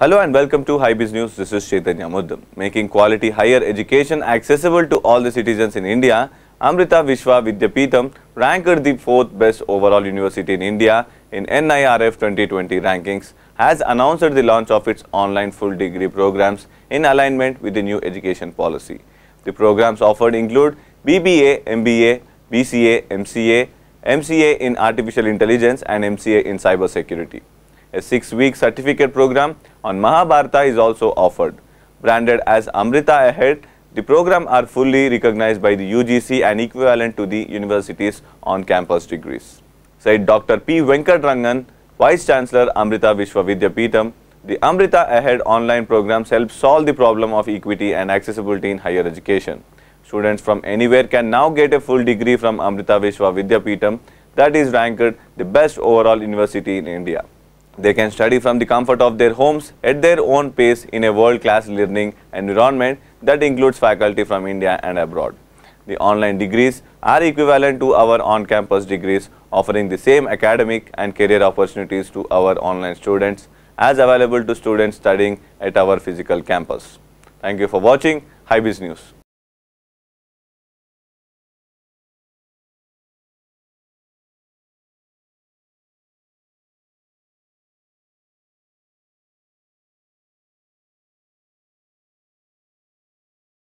Hello and welcome to HiBiz News. This is Chaitanya Muddam. Making quality higher education accessible to all the citizens in India, Amrita Vishwa Vidyapeetham ranked the fourth best overall university in India in NIRF 2020 rankings has announced the launch of its online full degree programs in alignment with the new education policy. The programs offered include BBA, MBA, BCA, MCA, MCA in Artificial Intelligence and MCA in Cyber Security. A six-week certificate program on Mahabharata is also offered. Branded as Amrita Ahead, the program are fully recognized by the UGC and equivalent to the university's on-campus degrees. Said Dr. P. Venkatrangan, Vice Chancellor Amrita Vishwa Vidyapeetham, the Amrita Ahead online programs help solve the problem of equity and accessibility in higher education. Students from anywhere can now get a full degree from Amrita Vishwa Vidyapeetham that is ranked the best overall university in India. They can study from the comfort of their homes at their own pace in a world-class learning environment that includes faculty from India and abroad. The online degrees are equivalent to our on-campus degrees offering the same academic and career opportunities to our online students as available to students studying at our physical campus. Thank you for watching HiBiz News.